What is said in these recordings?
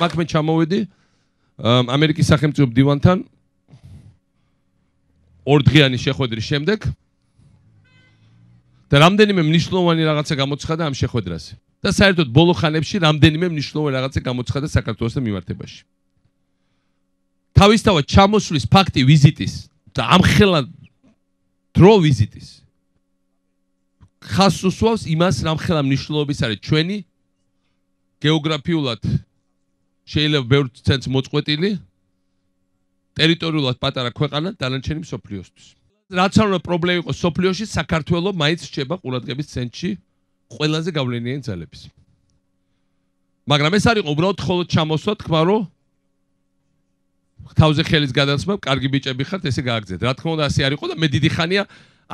მაგ მე ჩამოვედი ამერიკის სახელმწიფო დივანთან ორ დღიანი შეხვედრის შემდეგ და რამდენიმე მნიშვნელოვანი რაღაცა გამოცხადა ამ შეხვედრაზე და საერთოდ ბოლო ხანებში რამდენიმე მნიშვნელოვანი რაღაცა გამოცხადა საქართველოს და მიმართებაში თავისთავად ჩამოსვლის ფაქტი ვიზიტის და ამხელა დრო ვიზიტის ხასუსვავს იმას რამხელა მნიშვნელობის არის ჩვენი გეოგრაფიულად შეიძლება ბევრ ცენტს მოწყვეტილი ტერიტორიულად პატარა ქვეყანა დანარჩენი მსოფლიოსთვის. რაც არ უნდა პრობლემა იყოს სოფლიოში, საქართველოს მაინც რჩება ყურადღების ცენტრი ყველაზე გავლენიანი ძალების. მაგრამ ეს არ იყო უბრალოდ ხოლოდ ჩამოსვლა თქმა რომ თავზე ხელის გადაცმა, კარგი ბიჭები ხართ, ესე გააგზეთ. რა თქმა უნდა, ასე არ იყო და მე დიდი ხანია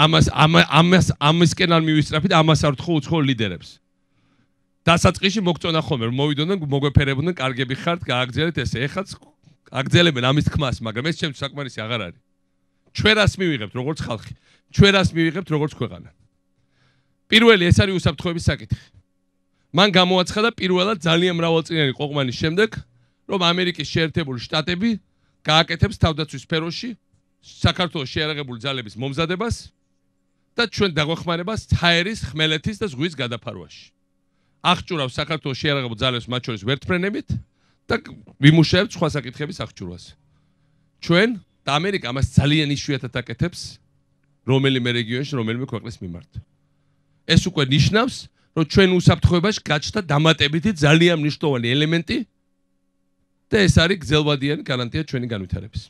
ამას ამას ამისკენ არ მივისწრაფი და ამას არ თხოვ უცხო ლიდერებს. დასაწყისში მოგწონა ხოლმე, რომ მოვიდოდნენ, მოგეფერებოდნენ, კარგები ხართ, გააგზელეთ ესე. ეხაც აგზელებენ ამის თქმას, მაგრამ ეს ჩემთვის საკმარისი აღარ არის. ჩვენას მივიღებთ როგორც ხალხი, ჩვენას მივიღებთ როგორც ქვეყანა. პირველი ეს არის უსაფრთხოების საკითხი. მან გამოაცხადა პირველად ძალიან მრავალწლიანი ყოყმანის შემდეგ, რომ ამერიკის შეერთებული შტატები გააკეთებს თავდაცვის სფეროში საქართველოს შეერაღებული ძალების მომზადებას და ჩვენ დაგვეხმარებას ჰაერის, ხმელეთის და ზღვის გადაფარვაში. აღჭურავს საქართველოს შეერაღებულ ძალებს მათ შორის ვერტფრენებით და ვიმუშავებთ სხვა საკითხების აღჭურვას. ჩვენ და ამერიკა მას ძალიან ისუათად აკეთებს რომელიმე რეგიონში, რომელიმე ქვეყნის მიმართ. ეს უკვე ნიშნავს, რომ ჩვენ უსაფრთხოებას გაჩნდა დამატებითი ძალიან მნიშვნელოვანი ელემენტი და ეს არის გზელვადიანი გარანტია ჩვენი განვითარების.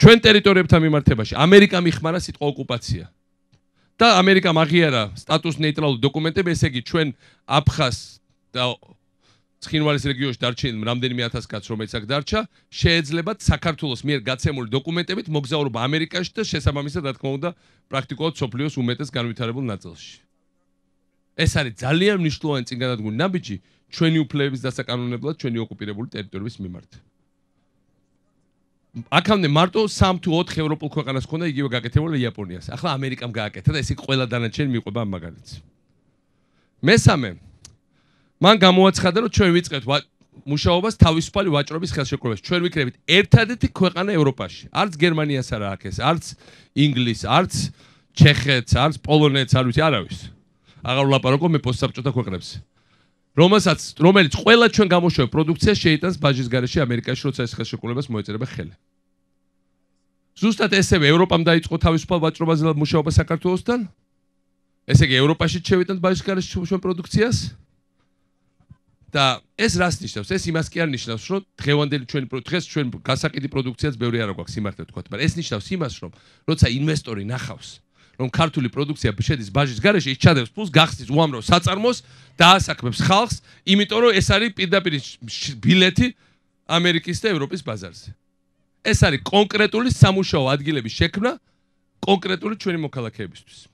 ჩვენ ტერიტორიებთან მიმართებაში ამერიკა მიხმარა სიტყვა ოკუპაცია. და ამერიკამ აღიარა სტატუს ნეიტრალური დოკუმენტები, ესე იგი ჩვენ აფხას და ცხინვალის რეგიონში დარჩენ რამდენიმე ათას კაც რომელიც აქ დარჩა, შეეძლება საქართველოს მიერ გაცემული დოკუმენტებით მოგზაურობა ამერიკაში და შესაბამისად რა თქმა უნდა პრაქტიკულად სოფლიოს უმეტეს განვითარებულ ნაწილში. ეს არის ძალიან მნიშვნელოვანი წინგადადგმული ნაბიჯი ჩვენი უფლებების დასაკანონებლად ჩვენი ოკუპირებული ტერიტორიების მიმართ. აქამდე მარტო 3 თუ 4 ევროპულ ქვეყანას ჰქონდა იგივე გაკეთებული იაპონიას. ახლა ამერიკამ გააკეთა და ესე ყველა დანარჩენი მიყვება მაგალითს. მესამე. მან გამოაცხადა, რომ ჩვენ ვიწყებთ მუშაობას თავისუფალი ვაჭრობის ხელშეკრულებას. ჩვენ ვიქნებით ერთადერთი ქვეყანა ევროპაში. არც გერმანიას არ ააქეს, არც ინგლისს, არც ჩეხეთს, არც პოლონეთს არ ვიცი, არავის. აღარ ვლაპარაკო მე პოსტსაბჭოთა ქვეყნებზე. რომელსაც რომელიც ყველა ჩვენ გამოშვე პროდუქცია შეიტანს ბაჟის გარეშე ამერიკაში როცა ეს ხელშეკრულებას მოეწერება ხელი ზუსტად ესევე ევროპამ დაიწყო თავისუფალ ვაჭრობაზე მუშაობა საქართველოსთან ესე იგი ევროპაში შევიტანთ ბაჟის გარეშე ჩვენ პროდუქციას და ეს რას ნიშნავს? ეს იმას კი არ ნიშნავს, რომ დღევანდელი ჩვენი დღეს ჩვენ გასაყიდი პროდუქციაც ბევრი არ გვაქვს, იმართა თქვა, მაგრამ ეს ნიშნავს იმას, რომ როცა ინვესტორი ნახავს, რომ ქართული პროდუქცია შედის ბაჟის გარეშე, ის ჩადებს ფულს, გახსნის უამრავ საწარმოს, დაასაქმებს ხალხს, იმიტომ რომ ეს არის პირდაპირ ბილეთი ამერიკის და ევროპის ბაზარზე. ეს არის კონკრეტული სამუშაო ადგილების შექმნა კონკრეტული ჩვენი მოქალაქეებისთვის.